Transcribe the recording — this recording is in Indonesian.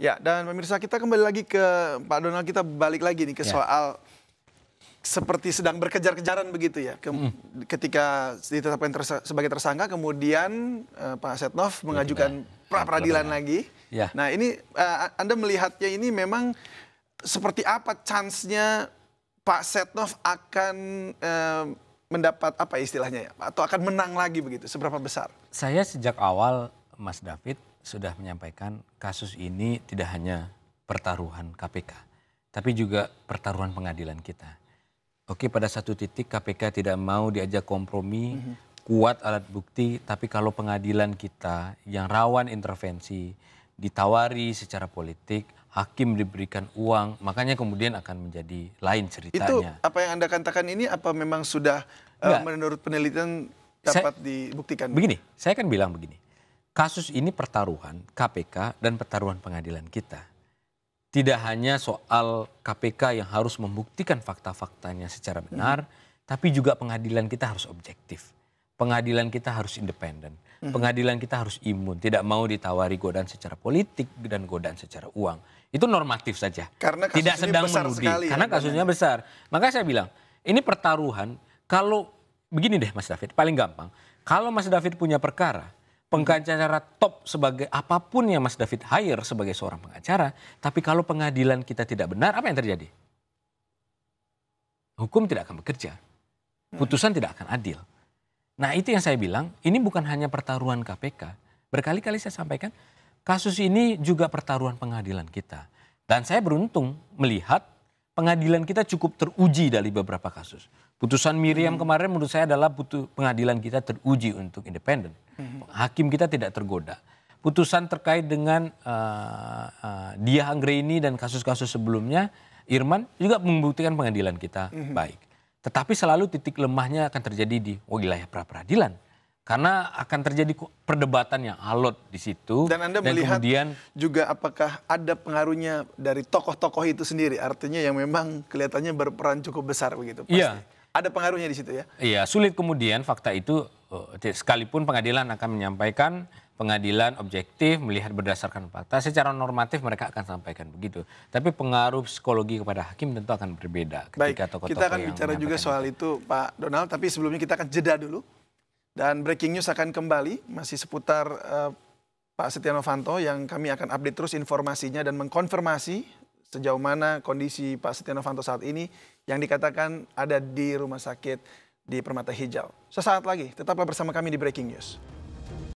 Ya, dan pemirsa kita kembali lagi ke Pak Donald, kita balik lagi nih ke ya. soal seperti sedang berkejar-kejaran begitu ya. Ke, mm. Ketika ditetapkan tersa sebagai tersangka, kemudian uh, Pak Setnov ya, mengajukan ya, pra peradilan ya. lagi. Ya. Nah, ini uh, Anda melihatnya ini memang seperti apa chance-nya Pak Setnov akan uh, mendapat apa istilahnya ya atau akan menang lagi begitu seberapa besar? Saya sejak awal Mas David sudah menyampaikan kasus ini tidak hanya pertaruhan KPK, tapi juga pertaruhan pengadilan kita. Oke, pada satu titik KPK tidak mau diajak kompromi, mm -hmm. kuat alat bukti, tapi kalau pengadilan kita yang rawan intervensi, ditawari secara politik, hakim diberikan uang, makanya kemudian akan menjadi lain ceritanya. Itu apa yang Anda katakan ini apa memang sudah uh, menurut penelitian dapat saya, dibuktikan? Begini, saya kan bilang begini kasus ini pertaruhan KPK dan pertaruhan pengadilan kita. Tidak hanya soal KPK yang harus membuktikan fakta-faktanya secara benar, hmm. tapi juga pengadilan kita harus objektif. Pengadilan kita harus independen. Hmm. Pengadilan kita harus imun, tidak mau ditawari godaan secara politik dan godaan secara uang. Itu normatif saja. Karena tidak sedang merugi Sekali, Karena ya, kasusnya besar. maka saya bilang, ini pertaruhan kalau begini deh Mas David, paling gampang. Kalau Mas David punya perkara, pengacara top sebagai apapun yang Mas David hire sebagai seorang pengacara, tapi kalau pengadilan kita tidak benar, apa yang terjadi? Hukum tidak akan bekerja. Putusan tidak akan adil. Nah, itu yang saya bilang, ini bukan hanya pertaruhan KPK. Berkali-kali saya sampaikan, kasus ini juga pertaruhan pengadilan kita. Dan saya beruntung melihat pengadilan kita cukup teruji dari beberapa kasus. Putusan Miriam hmm. kemarin menurut saya adalah pengadilan kita teruji untuk independen hakim kita tidak tergoda. Putusan terkait dengan uh, uh, Dia ini dan kasus-kasus sebelumnya, Irman juga membuktikan pengadilan kita mm -hmm. baik. Tetapi selalu titik lemahnya akan terjadi di wilayah pra peradilan karena akan terjadi perdebatan yang alot di situ. Dan Anda dan melihat kemudian, juga apakah ada pengaruhnya dari tokoh-tokoh itu sendiri, artinya yang memang kelihatannya berperan cukup besar begitu. Iya. Pasti. Iya. Ada pengaruhnya di situ ya? Iya, sulit kemudian fakta itu Oh, sekalipun pengadilan akan menyampaikan pengadilan objektif melihat berdasarkan fakta secara normatif mereka akan sampaikan begitu tapi pengaruh psikologi kepada hakim tentu akan berbeda ketika Baik, tokoh -tokoh kita akan bicara juga soal itu Pak Donald tapi sebelumnya kita akan jeda dulu dan breaking news akan kembali masih seputar uh, Pak Setia Novanto yang kami akan update terus informasinya dan mengkonfirmasi sejauh mana kondisi Pak Setia Novanto saat ini yang dikatakan ada di rumah sakit di Permata Hijau. Sesaat lagi, tetaplah bersama kami di Breaking News.